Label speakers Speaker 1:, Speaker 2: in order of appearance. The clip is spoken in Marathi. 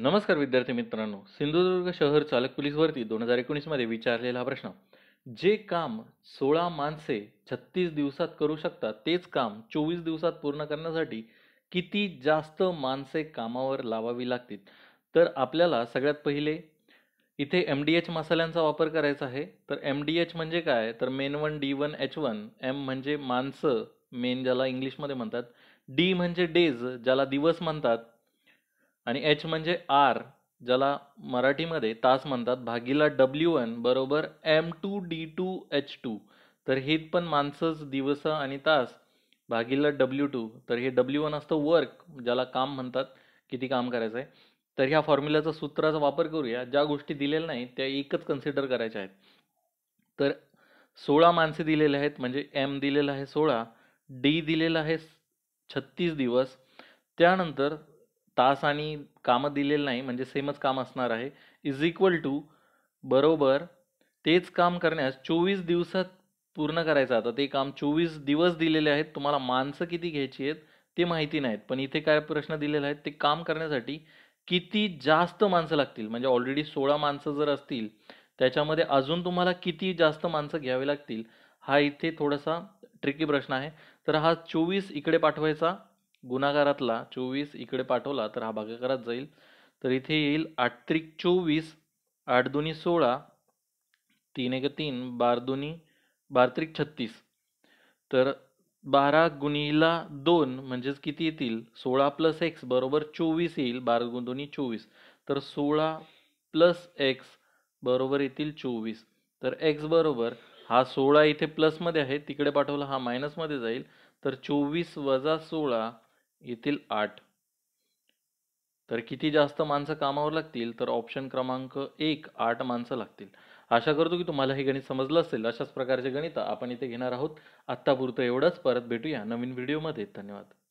Speaker 1: नमस्कार विद्यार्थी मित्रांनो सिंधुदुर्ग शहर चालक पोलीस दोन हजार एकोणीसमध्ये विचारलेला हा प्रश्न जे काम सोळा माणसे छत्तीस दिवसात करू शकतात तेच काम चोवीस दिवसात पूर्ण करण्यासाठी किती जास्त माणसे कामावर लावावी लागतील तर आपल्याला सगळ्यात पहिले इथे एम डी एच मसाल्यांचा वापर करायचा आहे तर एम डी एच म्हणजे काय तर men one D one H one M म्हणजे माणसं मेन ज्याला इंग्लिशमध्ये म्हणतात डी म्हणजे डेज ज्याला दिवस म्हणतात आणि एच म्हणजे आर ज्याला मराठीमध्ये तास म्हणतात भागीला डब्ल्यू एन बरोबर M two D two H two तर हे पण माणसंच दिवस आणि तास भागीला डब्ल्यू टू तर हे डब्ल्यू वन असतं वर्क ज्याला काम म्हणतात किती काम करायचं आहे तर ह्या फॉर्म्युलाचा सूत्राचा वापर करूया ज्या गोष्टी दिलेल्या नाहीत त्या एकच कन्सिडर करायच्या आहेत तर सोळा माणसे दिलेले आहेत म्हणजे एम दिलेलं आहे सोळा डी दिलेलं आहे छत्तीस दिवस त्यानंतर तास आणि कामं दिलेलं नाही म्हणजे सेमच काम असणार आहे इज इक्वल टू बरोबर तेच काम करण्यास चोवीस दिवसात पूर्ण करायचं आता ते काम चोवीस दिवस दिलेले आहेत तुम्हाला माणसं किती घ्यायची आहेत ते माहिती नाहीत पण इथे काय प्रश्न दिलेला आहेत ते काम करण्यासाठी किती जास्त माणसं लागतील म्हणजे ऑलरेडी सोळा माणसं जर असतील त्याच्यामध्ये अजून तुम्हाला किती जास्त माणसं घ्यावी लागतील हा इथे थोडासा ट्रिकी प्रश्न आहे तर हा चोवीस इकडे पाठवायचा गुणाकारातला चोवीस इकडे पाठवला तर हा भागाकारात जाईल तर इथे येईल आठ त्रिक चोवीस आठ दोन्ही सोळा तीन एक तीन बार दोन्ही बार त्रिक छत्तीस तर बारा गुणीला दोन म्हणजेच किती येतील सोळा प्लस एक्स बरोबर चोवीस येईल बारा गुण दोन्ही चोवीस तर सोळा प्लस एक्स बरोबर येतील चोवीस तर एक्स बरोबर हा सोळा इथे प्लसमध्ये आहे तिकडे पाठवला हा मायनसमध्ये जाईल तर चोवीस वजा सोळा येथील आठ तर किती जास्त माणसं कामावर लागतील तर ऑप्शन क्रमांक एक आठ माणसं लागतील आशा करतो की तुम्हाला हे गणित समजलं असेल अशाच प्रकारचे गणित आपण इथे घेणार आहोत आत्तापुरतं एवढंच परत भेटूया नवीन व्हिडिओमध्ये धन्यवाद